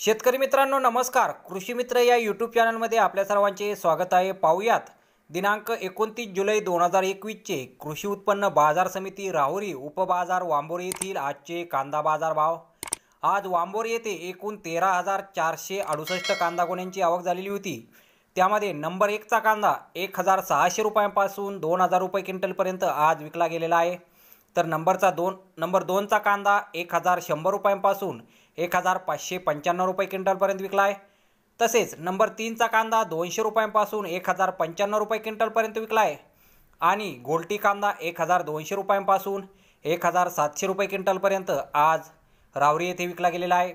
शेतकरी मित्रांनो नमस्कार कृषी मित्र या यूट्यूब चॅनलमध्ये आपल्या सर्वांचे स्वागत आहे पाहुयात दिनांक एकोणतीस जुलै दोन हजार एकवीसचे कृषी उत्पन्न बाजार समिती राहुरी उपबाजार वांबोरी येथील आजचे कांदा बाजार भाव आज वांबोर येथे एकूण तेरा हजार चारशे अडुसष्ट कांदा गोण्यांची आवक झालेली होती त्यामध्ये नंबर एकचा कांदा एक हजार सहाशे रुपयांपासून दोन हजार रुपये क्विंटलपर्यंत आज विकला गेलेला आहे तर नंबरचा दोन नंबर दोनचा कांदा एक हजार शंभर रुपयांपासून एक हजार पाचशे पंच्याण्णव रुपये क्विंटलपर्यंत विकला आहे तसेच नंबर तीनचा कांदा दोनशे रुपयांपासून एक हजार पंच्याण्णव रुपये क्विंटलपर्यंत विकला आहे आणि गोलटी कांदा एक हजार दोनशे रुपयांपासून एक हजार सातशे रुपये क्विंटलपर्यंत आज रावरी येथे विकला गेलेला आहे